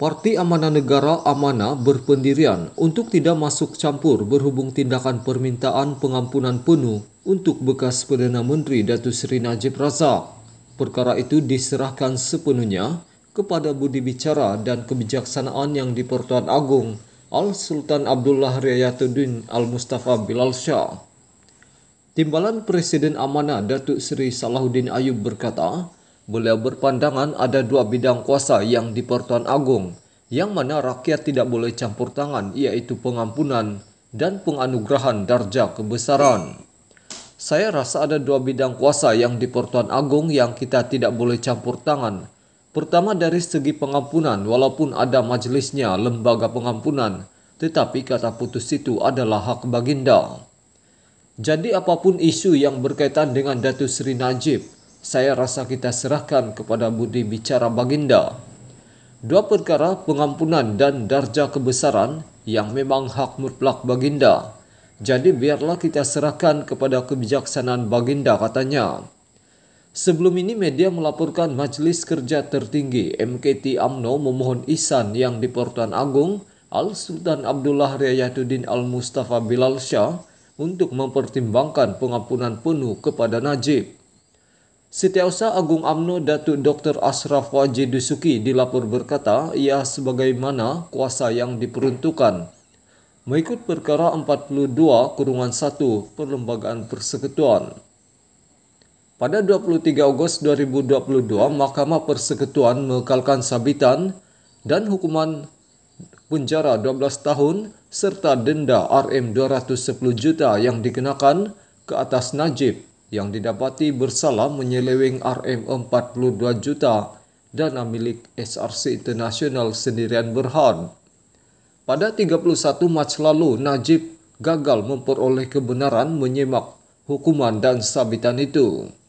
Parti Amanah Negara Amanah berpendirian untuk tidak masuk campur berhubung tindakan permintaan pengampunan penuh untuk bekas Perdana Menteri Datu Seri Najib Razak. Perkara itu diserahkan sepenuhnya kepada budi bicara dan kebijaksanaan yang di Pertuan Agong Al-Sultan Abdullah Riyatuddin Al-Mustafa Bilal Shah. Timbalan Presiden Amanah Datuk Seri Salahuddin Ayub berkata, Beliau berpandangan ada dua bidang kuasa yang di Pertuan Agung, yang mana rakyat tidak boleh campur tangan, yaitu pengampunan dan penganugerahan darjah kebesaran. Saya rasa ada dua bidang kuasa yang di Pertuan Agung yang kita tidak boleh campur tangan. Pertama dari segi pengampunan, walaupun ada majelisnya lembaga pengampunan, tetapi kata putus itu adalah hak baginda. Jadi apapun isu yang berkaitan dengan Datu Sri Najib, saya rasa kita serahkan kepada budi bicara baginda. Dua perkara pengampunan dan darjah kebesaran yang memang hak mutlak baginda. Jadi biarlah kita serahkan kepada kebijaksanaan baginda katanya. Sebelum ini media melaporkan Majlis Kerja Tertinggi MKT AMNO memohon isan yang di Pertuan Agung Al-Sultan Abdullah Riayatuddin Al-Mustafa Bilal Shah untuk mempertimbangkan pengampunan penuh kepada Najib. Setiausaha Agung AMNO Datuk Dr. Ashraf Wajid Dusuki dilapor berkata ia sebagaimana kuasa yang diperuntukkan. Mengikut perkara 42 kurungan 1 Perlembagaan Persekutuan. Pada 23 Ogos 2022, Mahkamah Persekutuan mengekalkan sabitan dan hukuman penjara 12 tahun serta denda RM 210 juta yang dikenakan ke atas Najib yang didapati bersalah menyeleweng RM42 juta dana milik SRC International sendirian Berhad. Pada 31 Mac lalu, Najib gagal memperoleh kebenaran menyemak hukuman dan sabitan itu.